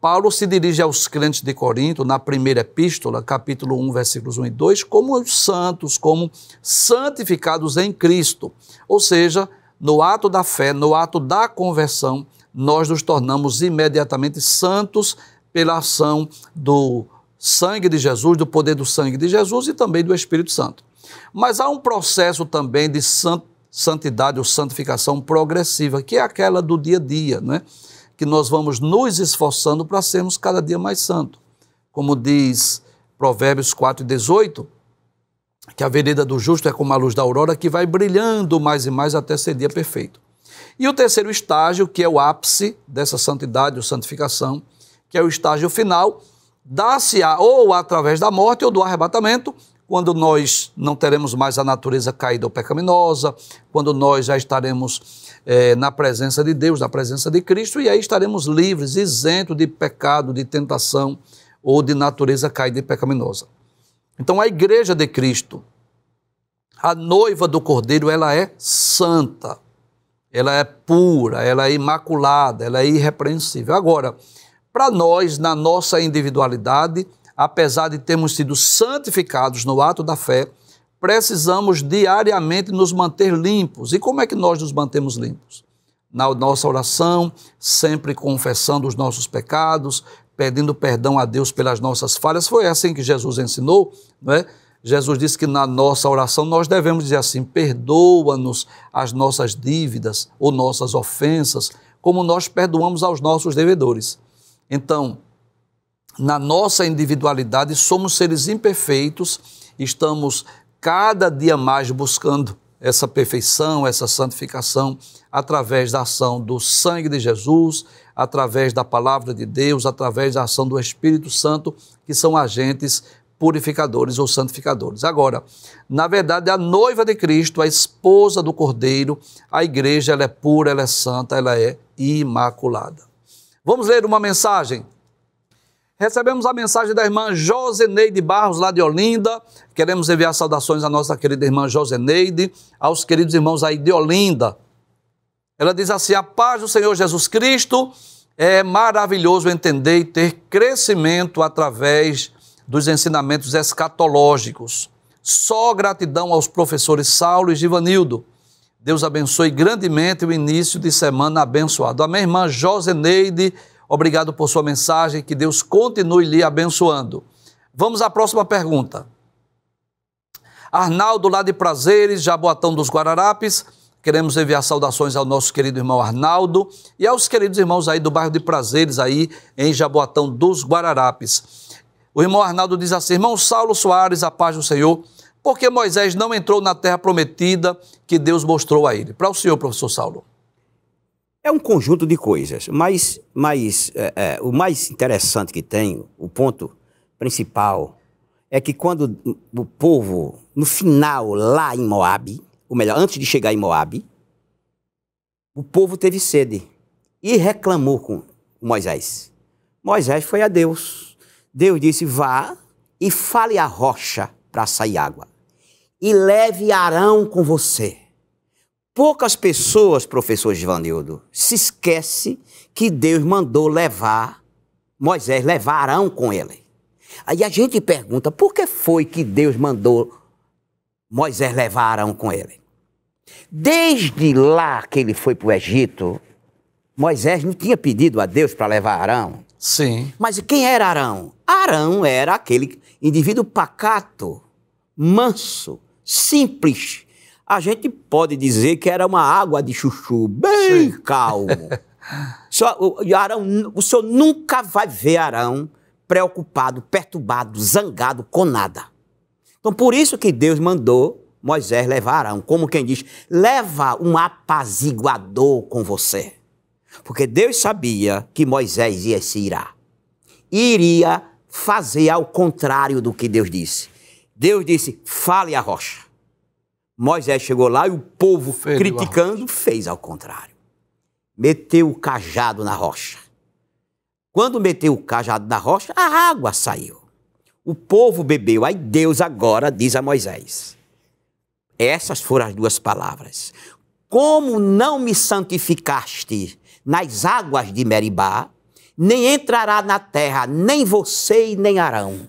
Paulo se dirige aos crentes de Corinto, na primeira epístola, capítulo 1, versículos 1 e 2, como os santos, como santificados em Cristo. Ou seja, santificados no ato da fé, no ato da conversão, nós nos tornamos imediatamente santos pela ação do sangue de Jesus, do poder do sangue de Jesus e também do Espírito Santo. Mas há um processo também de santidade ou santificação progressiva, que é aquela do dia a dia, né? que nós vamos nos esforçando para sermos cada dia mais santos. Como diz Provérbios 4 18, que a vereda do justo é como a luz da aurora que vai brilhando mais e mais até ser dia perfeito. E o terceiro estágio, que é o ápice dessa santidade ou santificação, que é o estágio final, dá-se-á ou através da morte ou do arrebatamento, quando nós não teremos mais a natureza caída ou pecaminosa, quando nós já estaremos é, na presença de Deus, na presença de Cristo, e aí estaremos livres, isentos de pecado, de tentação ou de natureza caída e pecaminosa. Então a igreja de Cristo, a noiva do Cordeiro, ela é santa, ela é pura, ela é imaculada, ela é irrepreensível. Agora, para nós, na nossa individualidade, apesar de termos sido santificados no ato da fé, precisamos diariamente nos manter limpos. E como é que nós nos mantemos limpos? Na nossa oração, sempre confessando os nossos pecados, pedindo perdão a Deus pelas nossas falhas. Foi assim que Jesus ensinou, não é? Jesus disse que na nossa oração nós devemos dizer assim: perdoa-nos as nossas dívidas ou nossas ofensas, como nós perdoamos aos nossos devedores. Então, na nossa individualidade, somos seres imperfeitos, estamos cada dia mais buscando essa perfeição, essa santificação, através da ação do sangue de Jesus, através da palavra de Deus, através da ação do Espírito Santo, que são agentes purificadores ou santificadores. Agora, na verdade, a noiva de Cristo, a esposa do Cordeiro, a igreja, ela é pura, ela é santa, ela é imaculada. Vamos ler uma mensagem Recebemos a mensagem da irmã Joseneide Barros, lá de Olinda. Queremos enviar saudações à nossa querida irmã Joseneide, aos queridos irmãos aí de Olinda. Ela diz assim: A paz do Senhor Jesus Cristo é maravilhoso entender e ter crescimento através dos ensinamentos escatológicos. Só gratidão aos professores Saulo e Givanildo. Deus abençoe grandemente o início de semana abençoado. A minha irmã Joseneide Barros Obrigado por sua mensagem, que Deus continue lhe abençoando. Vamos à próxima pergunta. Arnaldo, lá de Prazeres, Jaboatão dos Guararapes. Queremos enviar saudações ao nosso querido irmão Arnaldo e aos queridos irmãos aí do bairro de Prazeres, aí em Jaboatão dos Guararapes. O irmão Arnaldo diz assim: Irmão Saulo Soares, a paz do Senhor, porque Moisés não entrou na terra prometida que Deus mostrou a ele? Para o senhor, professor Saulo. É um conjunto de coisas, mas, mas é, é, o mais interessante que tem, o ponto principal, é que quando o povo, no final, lá em Moab, ou melhor, antes de chegar em Moab, o povo teve sede e reclamou com Moisés. Moisés foi a Deus. Deus disse: Vá e fale a rocha para sair água, e leve Arão com você. Poucas pessoas, professor Givanildo, se esquece que Deus mandou levar Moisés, levarão com ele. Aí a gente pergunta, por que foi que Deus mandou Moisés levar Arão com ele? Desde lá que ele foi para o Egito, Moisés não tinha pedido a Deus para levar Arão. Sim. Mas quem era Arão? Arão era aquele indivíduo pacato, manso, simples, a gente pode dizer que era uma água de chuchu, bem Sim. calmo. Só, o, Arão, o senhor nunca vai ver Arão preocupado, perturbado, zangado com nada. Então, por isso que Deus mandou Moisés levar Arão, como quem diz, leva um apaziguador com você. Porque Deus sabia que Moisés ia se irar. Iria fazer ao contrário do que Deus disse. Deus disse: fale a rocha. Moisés chegou lá e o povo, criticando, fez ao contrário. Meteu o cajado na rocha. Quando meteu o cajado na rocha, a água saiu. O povo bebeu. Aí Deus agora diz a Moisés: Essas foram as duas palavras. Como não me santificaste nas águas de Meribá, nem entrará na terra nem você e nem Arão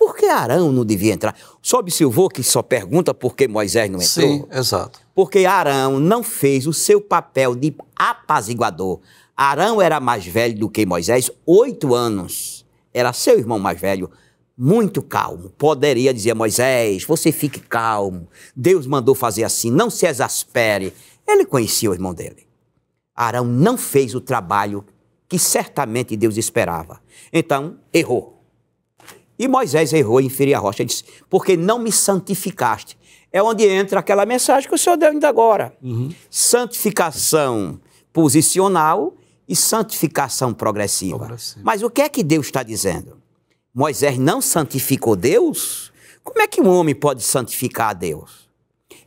por que Arão não devia entrar? Só observou que só pergunta por que Moisés não entrou? Sim, exato. Porque Arão não fez o seu papel de apaziguador. Arão era mais velho do que Moisés, oito anos. Era seu irmão mais velho, muito calmo. Poderia dizer Moisés: você fique calmo. Deus mandou fazer assim, não se exaspere. Ele conhecia o irmão dele. Arão não fez o trabalho que certamente Deus esperava. Então, errou. E Moisés errou em ferir a rocha, disse, porque não me santificaste. É onde entra aquela mensagem que o senhor deu ainda agora. Uhum. Santificação posicional e santificação progressiva. progressiva. Mas o que é que Deus está dizendo? Moisés não santificou Deus? Como é que um homem pode santificar a Deus?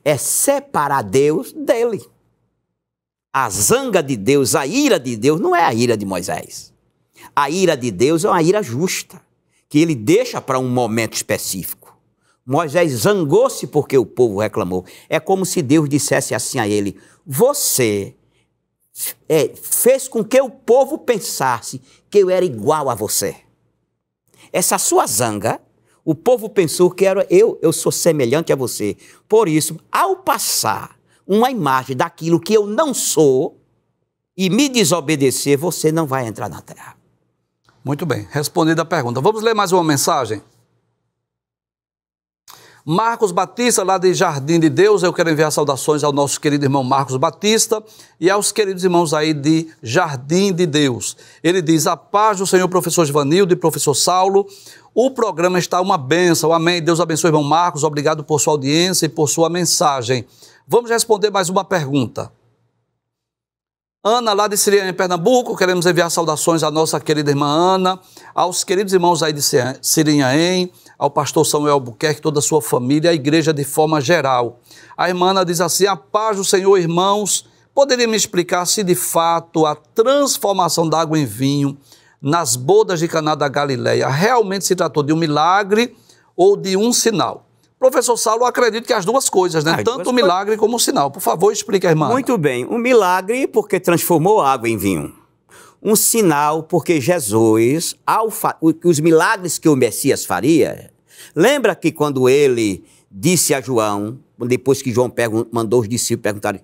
É separar Deus dele. A zanga de Deus, a ira de Deus, não é a ira de Moisés. A ira de Deus é uma ira justa que ele deixa para um momento específico. Moisés zangou-se porque o povo reclamou. É como se Deus dissesse assim a ele: Você é, fez com que o povo pensasse que eu era igual a você. Essa sua zanga, o povo pensou que era eu, eu sou semelhante a você. Por isso, ao passar uma imagem daquilo que eu não sou e me desobedecer, você não vai entrar na terra. Muito bem, respondida a pergunta. Vamos ler mais uma mensagem? Marcos Batista, lá de Jardim de Deus, eu quero enviar saudações ao nosso querido irmão Marcos Batista e aos queridos irmãos aí de Jardim de Deus. Ele diz: A paz do Senhor, professor Givanildo e professor Saulo. O programa está uma benção. Amém. Deus abençoe, irmão Marcos. Obrigado por sua audiência e por sua mensagem. Vamos responder mais uma pergunta. Ana, lá de Siriana, em Pernambuco, queremos enviar saudações à nossa querida irmã Ana, aos queridos irmãos aí de Sirinhaém, ao pastor Samuel Buquerque, toda a sua família, à igreja de forma geral. A irmã Ana diz assim: A paz do Senhor, irmãos, poderia me explicar se de fato a transformação da água em vinho nas bodas de Caná da Galileia realmente se tratou de um milagre ou de um sinal? Professor Saulo, acredito que as duas coisas, né? As Tanto o milagre coisas. como o sinal. Por favor, explique, irmã. Muito bem. O um milagre porque transformou água em vinho. Um sinal porque Jesus, ao os milagres que o Messias faria, lembra que quando ele disse a João, depois que João mandou os discípulos perguntarem,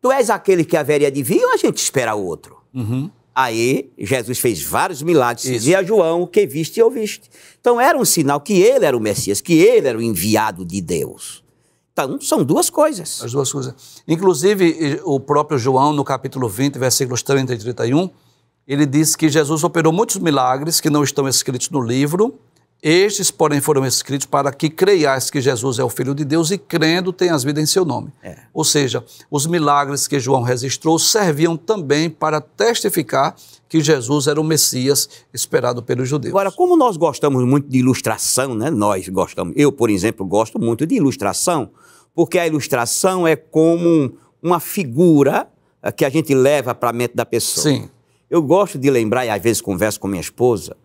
tu és aquele que haveria de vir ou a gente espera outro? Uhum. Aí Jesus fez vários milagres Isso. e a João, que viste e ouviste. Então era um sinal que ele era o Messias, que ele era o enviado de Deus. Então são duas coisas. As duas coisas. Inclusive, o próprio João, no capítulo 20, versículos 30 e 31, ele diz que Jesus operou muitos milagres que não estão escritos no livro, estes, porém, foram escritos para que creiais que Jesus é o Filho de Deus e, crendo, tenhas vida em seu nome. É. Ou seja, os milagres que João registrou serviam também para testificar que Jesus era o Messias esperado pelos judeus. Agora, como nós gostamos muito de ilustração, né? Nós gostamos. Eu, por exemplo, gosto muito de ilustração, porque a ilustração é como uma figura eh, que a gente leva para a mente da pessoa. Sim. Eu gosto de lembrar, e às vezes converso com minha esposa,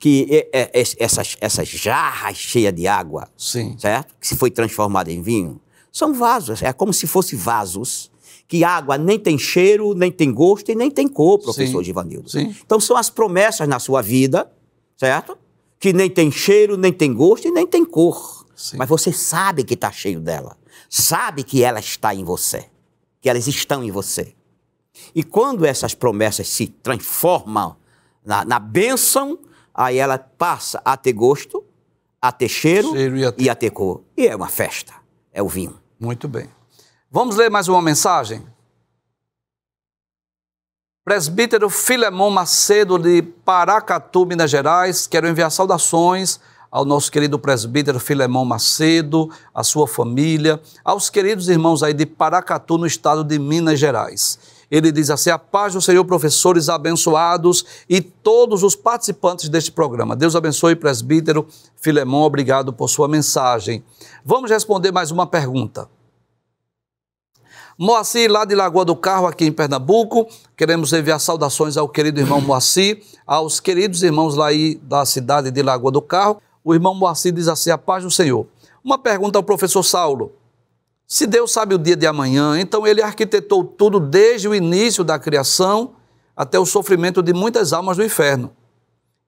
que é, é, essas, essa jarras cheias de água, Sim. certo? Que se foi transformada em vinho, são vasos. É como se fossem vasos que água nem tem cheiro, nem tem gosto e nem tem cor, professor Givanildo. Então são as promessas na sua vida, certo? Que nem tem cheiro, nem tem gosto e nem tem cor. Sim. Mas você sabe que está cheio dela. Sabe que ela está em você. Que elas estão em você. E quando essas promessas se transformam na, na bênção, Aí ela passa a ter gosto, a ter cheiro, cheiro e, a ter... e a ter cor. E é uma festa, é o vinho. Muito bem. Vamos ler mais uma mensagem? Presbítero Filemon Macedo de Paracatu, Minas Gerais, quero enviar saudações ao nosso querido presbítero Filemão Macedo, à sua família, aos queridos irmãos aí de Paracatu, no estado de Minas Gerais. Ele diz assim: A paz do Senhor, professores abençoados e todos os participantes deste programa. Deus abençoe, presbítero Filemon, obrigado por sua mensagem. Vamos responder mais uma pergunta. Moacir, lá de Lagoa do Carro, aqui em Pernambuco, queremos enviar saudações ao querido irmão Moacir, aos queridos irmãos lá aí da cidade de Lagoa do Carro. O irmão Moacir diz assim: A paz do Senhor. Uma pergunta ao professor Saulo. Se Deus sabe o dia de amanhã, então ele arquitetou tudo desde o início da criação até o sofrimento de muitas almas do inferno.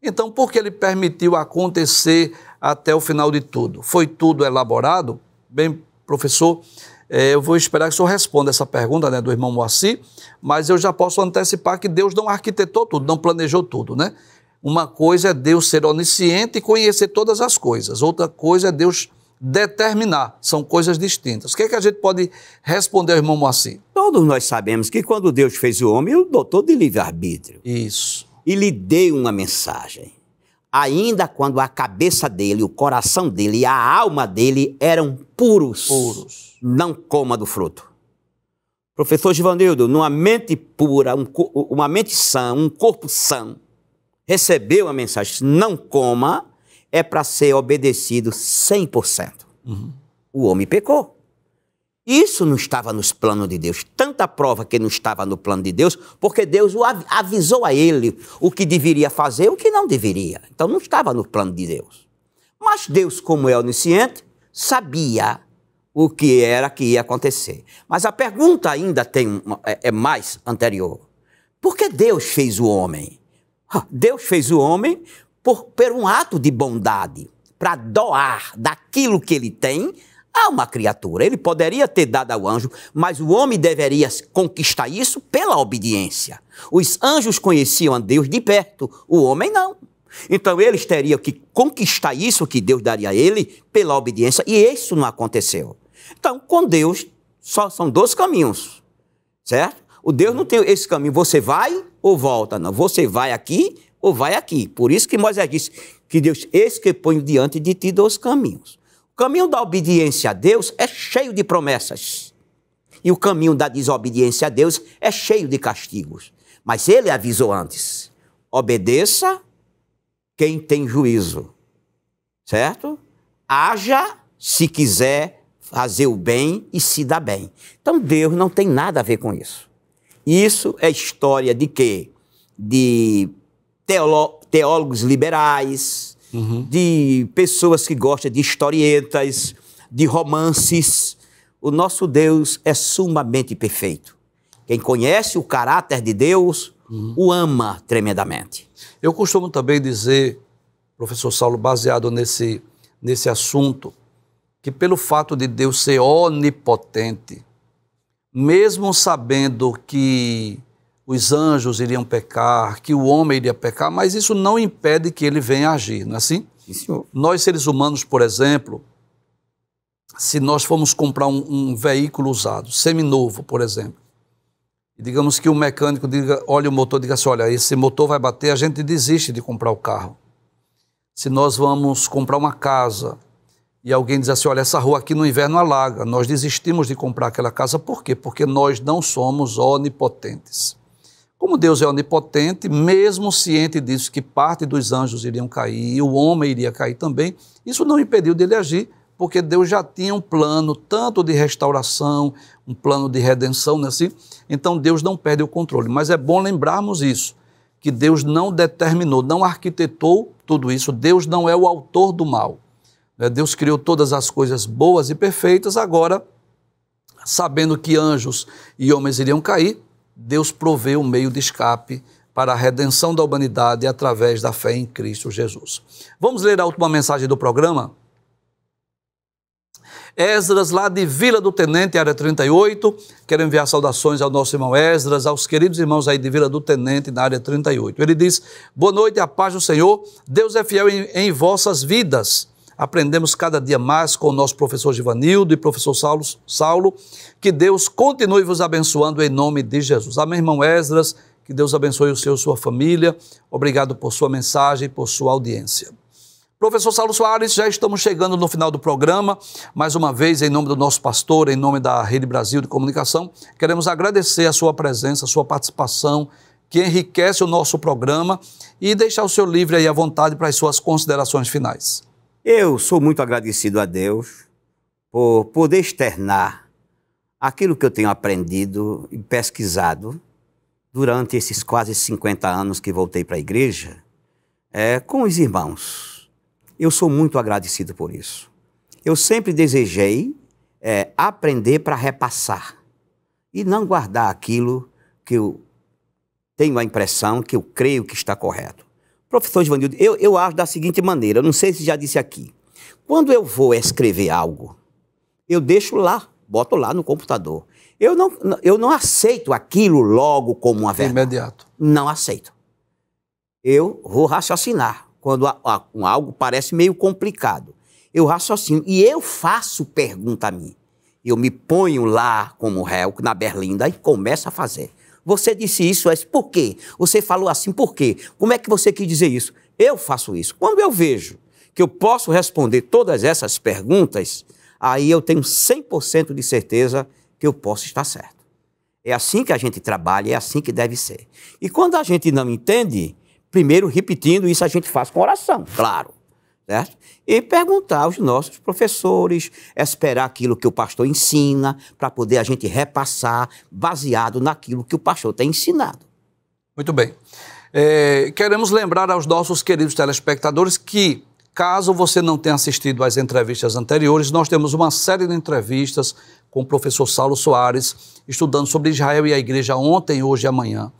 Então, por que ele permitiu acontecer até o final de tudo? Foi tudo elaborado? Bem, professor, eh, eu vou esperar que o senhor responda essa pergunta né, do irmão Moacir, mas eu já posso antecipar que Deus não arquitetou tudo, não planejou tudo, né? Uma coisa é Deus ser onisciente e conhecer todas as coisas, outra coisa é Deus determinar. São coisas distintas. O que, é que a gente pode responder ao irmão Moacir? Todos nós sabemos que quando Deus fez o homem, o dotou de livre-arbítrio. Isso. E lhe deu uma mensagem. Ainda quando a cabeça dele, o coração dele e a alma dele eram puros, puros. não coma do fruto. Professor Givanildo, numa mente pura, um, uma mente sã, um corpo sã, recebeu a mensagem: não coma é para ser obedecido 100%. Uhum. O homem pecou. Isso não estava nos planos de Deus. Tanta prova que não estava no plano de Deus, porque Deus avisou a ele o que deveria fazer e o que não deveria. Então não estava no plano de Deus. Mas Deus, como é onisciente, sabia o que era que ia acontecer. Mas a pergunta ainda tem é, é mais anterior. Por que Deus fez o homem? Ah, Deus fez o homem por, por um ato de bondade, para doar daquilo que ele tem a uma criatura. Ele poderia ter dado ao anjo, mas o homem deveria conquistar isso pela obediência. Os anjos conheciam a Deus de perto, o homem não. Então eles teriam que conquistar isso que Deus daria a ele pela obediência, e isso não aconteceu. Então, com Deus, só são dois caminhos, certo? O Deus não tem esse caminho, você vai ou volta, não. Você vai aqui ou vai aqui. Por isso que Moisés disse que Deus, eis que ponho diante de ti dois caminhos. O caminho da obediência a Deus é cheio de promessas. E o caminho da desobediência a Deus é cheio de castigos. Mas ele avisou antes: obedeça quem tem juízo. Certo? Haja se quiser fazer o bem e se dá bem. Então Deus não tem nada a ver com isso. Isso é história de quê? De teólogos liberais, uhum. de pessoas que gostam de historietas, de romances. O nosso Deus é sumamente perfeito. Quem conhece o caráter de Deus uhum. o ama tremendamente. Eu costumo também dizer, professor Saulo, baseado nesse, nesse assunto, que pelo fato de Deus ser onipotente, mesmo sabendo que os anjos iriam pecar, que o homem iria pecar, mas isso não impede que ele venha agir, não é assim? Sim, senhor. Nós, seres humanos, por exemplo, se nós formos comprar um, um veículo usado, seminovo, por exemplo, e digamos que o mecânico diga, olha o motor, diga assim, olha, esse motor vai bater, a gente desiste de comprar o carro. Se nós vamos comprar uma casa e alguém diz assim, olha, essa rua aqui no inverno alaga, nós desistimos de comprar aquela casa, por quê? Porque nós não somos onipotentes. Como Deus é onipotente, mesmo ciente disso que parte dos anjos iriam cair e o homem iria cair também, isso não impediu dele agir, porque Deus já tinha um plano tanto de restauração, um plano de redenção, né, assim? então Deus não perde o controle. Mas é bom lembrarmos isso, que Deus não determinou, não arquitetou tudo isso, Deus não é o autor do mal. Né. Deus criou todas as coisas boas e perfeitas, agora, sabendo que anjos e homens iriam cair, Deus proveu um meio de escape para a redenção da humanidade através da fé em Cristo Jesus. Vamos ler a última mensagem do programa? Esdras, lá de Vila do Tenente, área 38. Quero enviar saudações ao nosso irmão Esdras, aos queridos irmãos aí de Vila do Tenente, na área 38. Ele diz: Boa noite, a paz do Senhor. Deus é fiel em, em vossas vidas aprendemos cada dia mais com o nosso professor Givanildo e professor Saulo, Saulo. Que Deus continue vos abençoando em nome de Jesus. Amém, irmão Esdras. Que Deus abençoe o seu e sua família. Obrigado por sua mensagem e por sua audiência. Professor Saulo Soares, já estamos chegando no final do programa. Mais uma vez, em nome do nosso pastor, em nome da Rede Brasil de Comunicação, queremos agradecer a sua presença, a sua participação, que enriquece o nosso programa e deixar o seu livre aí à vontade para as suas considerações finais. Eu sou muito agradecido a Deus por poder externar aquilo que eu tenho aprendido e pesquisado durante esses quase 50 anos que voltei para a igreja é, com os irmãos. Eu sou muito agradecido por isso. Eu sempre desejei é, aprender para repassar e não guardar aquilo que eu tenho a impressão que eu creio que está correto. Professor Givanildo, eu, eu acho da seguinte maneira, eu não sei se já disse aqui. Quando eu vou escrever algo, eu deixo lá, boto lá no computador. Eu não, eu não aceito aquilo logo como uma verdade. Imediato. Não aceito. Eu vou raciocinar. Quando a, a, algo parece meio complicado, eu raciocino e eu faço pergunta a mim. Eu me ponho lá como réu, na berlinda, e começo a fazer. Você disse isso, mas por quê? Você falou assim, por quê? Como é que você quis dizer isso? Eu faço isso. Quando eu vejo que eu posso responder todas essas perguntas, aí eu tenho 100% de certeza que eu posso estar certo. É assim que a gente trabalha, é assim que deve ser. E quando a gente não entende, primeiro repetindo isso a gente faz com oração, claro. Certo? E perguntar aos nossos professores, é esperar aquilo que o pastor ensina, para poder a gente repassar baseado naquilo que o pastor tem ensinado. Muito bem. É, queremos lembrar aos nossos queridos telespectadores que, caso você não tenha assistido às entrevistas anteriores, nós temos uma série de entrevistas com o professor Saulo Soares, estudando sobre Israel e a igreja ontem, hoje e amanhã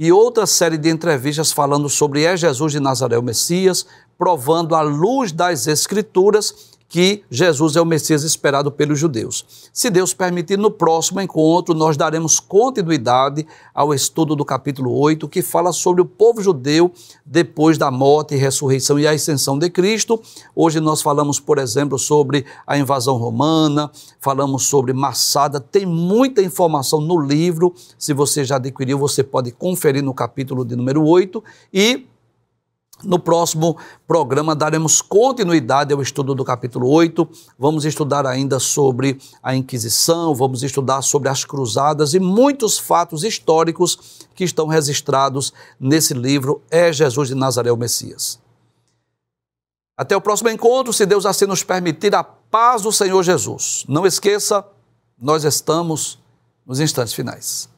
e outra série de entrevistas falando sobre é Jesus de Nazaré o Messias, provando à luz das Escrituras que Jesus é o Messias esperado pelos judeus. Se Deus permitir, no próximo encontro nós daremos continuidade ao estudo do capítulo 8, que fala sobre o povo judeu depois da morte, ressurreição e a ascensão de Cristo. Hoje nós falamos, por exemplo, sobre a invasão romana, falamos sobre Massada, tem muita informação no livro. Se você já adquiriu, você pode conferir no capítulo de número 8 e no próximo programa daremos continuidade ao estudo do capítulo 8. Vamos estudar ainda sobre a Inquisição, vamos estudar sobre as cruzadas e muitos fatos históricos que estão registrados nesse livro É Jesus de Nazaré o Messias. Até o próximo encontro, se Deus assim nos permitir a paz do Senhor Jesus. Não esqueça, nós estamos nos instantes finais.